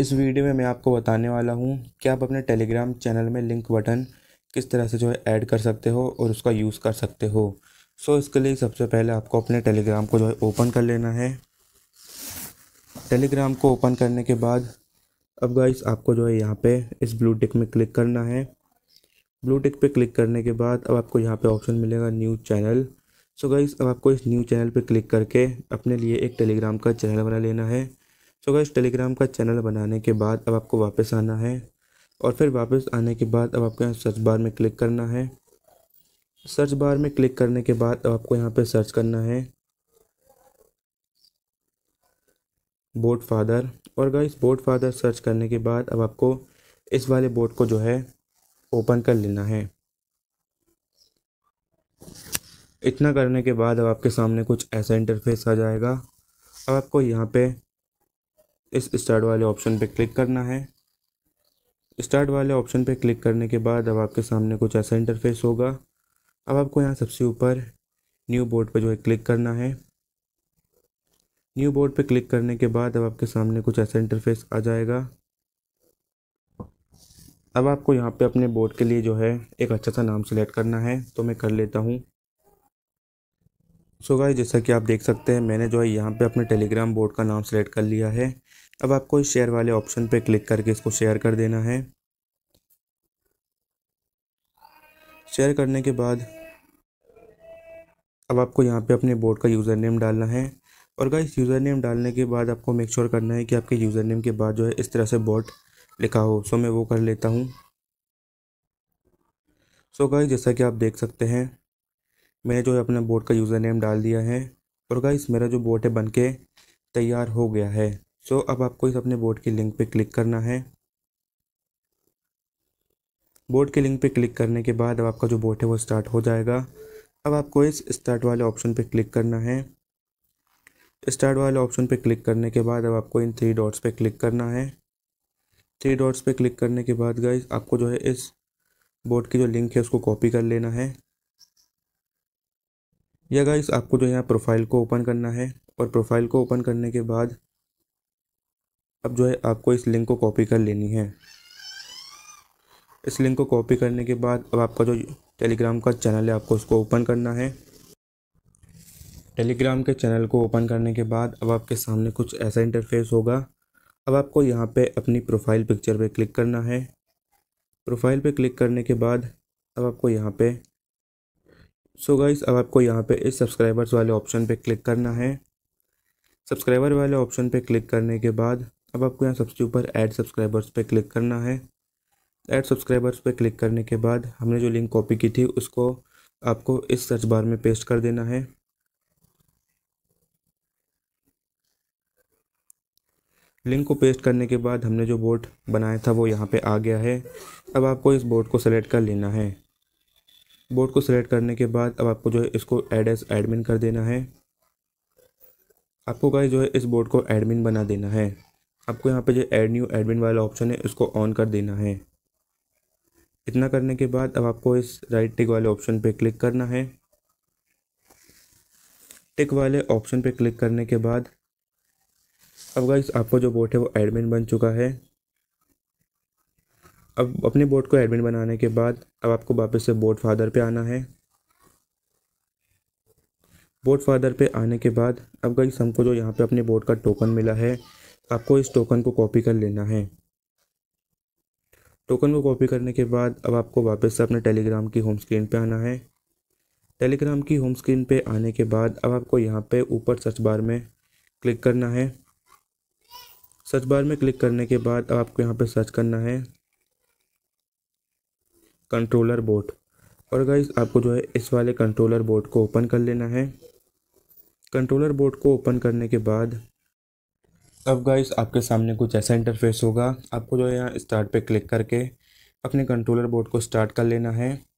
इस वीडियो में मैं आपको बताने वाला हूँ कि आप अपने टेलीग्राम चैनल में लिंक बटन किस तरह से जो है ऐड कर सकते हो और उसका यूज़ कर सकते हो सो इसके लिए सबसे पहले आपको अपने टेलीग्राम को जो है ओपन कर लेना है टेलीग्राम को ओपन करने के बाद अब गाइस आपको जो है यहाँ पे इस ब्लू टिक में क्लिक करना है ब्लू टिक पे क्लिक करने के बाद अब आपको यहाँ पे ऑप्शन मिलेगा न्यू चैनल सो गाइस अब आपको इस न्यू चैनल पे क्लिक करके अपने लिए एक टेलीग्राम का चैनल बना लेना है सो गाइस टेलीग्राम का चैनल बनाने के बाद अब आपको वापस आना है और फिर वापस आने के बाद अब आपको यहाँ सर्च बार में क्लिक करना है सर्च बार में क्लिक करने के बाद अब आपको यहाँ पे सर्च करना है बोट फादर और गाइस बोट फादर सर्च करने के बाद अब आपको इस वाले बोट को जो है ओपन कर लेना है इतना करने के बाद अब आपके सामने कुछ ऐसा इंटरफेस आ जाएगा अब आपको यहाँ पे इस स्टार्ट वाले ऑप्शन पे क्लिक करना है स्टार्ट वाले ऑप्शन पे क्लिक करने के बाद अब आपके सामने कुछ ऐसा इंटरफेस होगा अब आपको यहाँ सबसे ऊपर न्यू बोर्ड पर जो है क्लिक करना है न्यू बोर्ड पर क्लिक करने के बाद अब आपके सामने कुछ ऐसा इंटरफेस आ जाएगा अब आपको यहाँ पे अपने बोर्ड के लिए जो है एक अच्छा सा नाम सिलेक्ट करना है तो मैं कर लेता हूँ सो गाइस जैसा कि आप देख सकते हैं मैंने जो है यहाँ पे अपने टेलीग्राम बोर्ड का नाम सेलेक्ट कर लिया है अब आपको इस शेयर वाले ऑप्शन पे क्लिक करके इसको शेयर कर देना है शेयर करने के बाद अब आपको यहाँ पे अपने बोर्ड का यूज़र नेम डालना है और गाइस यूज़र नेम डालने के बाद आपको मेक श्योर करना है कि आपके यूज़र नेम के बाद जो है इस तरह से बोर्ड लिखा हो सो मैं वो कर लेता हूँ सो गाइस जैसा कि आप देख सकते हैं मैंने जो है अपना बोर्ड का यूज़र नेम डाल दिया है और गाइस मेरा जो बोर्ड है बनके तैयार हो गया है सो अब आपको इस अपने बोर्ड की लिंक पे क्लिक करना है बोर्ड के लिंक पे क्लिक करने के बाद अब आपका जो बोट है वो स्टार्ट हो जाएगा अब आपको इस स्टार्ट वाले ऑप्शन पे क्लिक करना है स्टार्ट वाले ऑप्शन पे क्लिक करने के बाद अब आपको इन थ्री डॉट्स पे क्लिक करना है थ्री डॉट्स पे क्लिक करने के बाद गाइज आपको जो है इस बोर्ड की जो लिंक है उसको कॉपी कर लेना है या गाइस आपको जो तो यहाँ प्रोफाइल को ओपन करना है और प्रोफाइल को ओपन करने के बाद अब जो है आपको इस लिंक को कॉपी कर लेनी है इस लिंक को कॉपी करने के बाद अब आपका जो टेलीग्राम का चैनल है आपको उसको ओपन करना है टेलीग्राम के चैनल को ओपन करने के बाद अब आपके सामने कुछ ऐसा इंटरफेस होगा अब आपको यहाँ पे अपनी प्रोफाइल पिक्चर पे क्लिक करना है प्रोफाइल पे क्लिक करने के बाद अब आपको यहाँ पे सो गाइस अब आपको यहाँ पे इस सब्सक्राइबर्स वाले ऑप्शन पे क्लिक करना है सब्सक्राइबर वाले ऑप्शन पे क्लिक करने के बाद अब आपको यहाँ सबसे ऊपर ऐड सब्सक्राइबर्स पे क्लिक करना है ऐड सब्सक्राइबर्स पे क्लिक करने के बाद हमने जो लिंक कॉपी की थी उसको आपको इस सर्च बार में पेस्ट कर देना है लिंक को पेस्ट करने के बाद हमने जो बोर्ड बनाया था वो यहाँ पे आ गया है अब आपको इस बोर्ड को सेलेक्ट कर लेना है बोर्ड को सिलेक्ट करने के बाद अब आपको जो है इसको एड एस एडमिन कर देना है आपको गाइस जो है इस बोर्ड को एडमिन बना देना है आपको यहाँ पे जो एड न्यू एडमिन वाला ऑप्शन है इसको ऑन कर देना है इतना करने के बाद अब आपको इस राइट टिक वाले ऑप्शन पे क्लिक करना है टिक वाले ऑप्शन पे क्लिक करने के बाद अब गाइस आपको जो बोर्ड है वो एडमिन बन चुका है अब अपने बोर्ड को एडमिन बनाने के बाद अब आपको वापस से बोर्ड फादर पे आना है बोर्ड फादर पे आने के बाद अब गई हमको जो यहाँ पे अपने बोर्ड का टोकन मिला है आपको इस टोकन को कॉपी कर लेना है टोकन को कॉपी करने के बाद अब आपको वापस से अपने टेलीग्राम की होम स्क्रीन पे आना है टेलीग्राम की होम स्क्रीन पे आने के बाद अब आपको यहाँ पे ऊपर सर्च बार में क्लिक करना है सर्च बार में क्लिक करने के बाद अब आपको यहाँ पे सर्च करना है कंट्रोलर बोर्ड और गाइस आपको जो है इस वाले कंट्रोलर बोर्ड को ओपन कर लेना है कंट्रोलर बोर्ड को ओपन करने के बाद अब गाइस आपके सामने कुछ ऐसा इंटरफेस होगा आपको जो है यहाँ स्टार्ट पे क्लिक करके अपने कंट्रोलर बोर्ड को स्टार्ट कर लेना है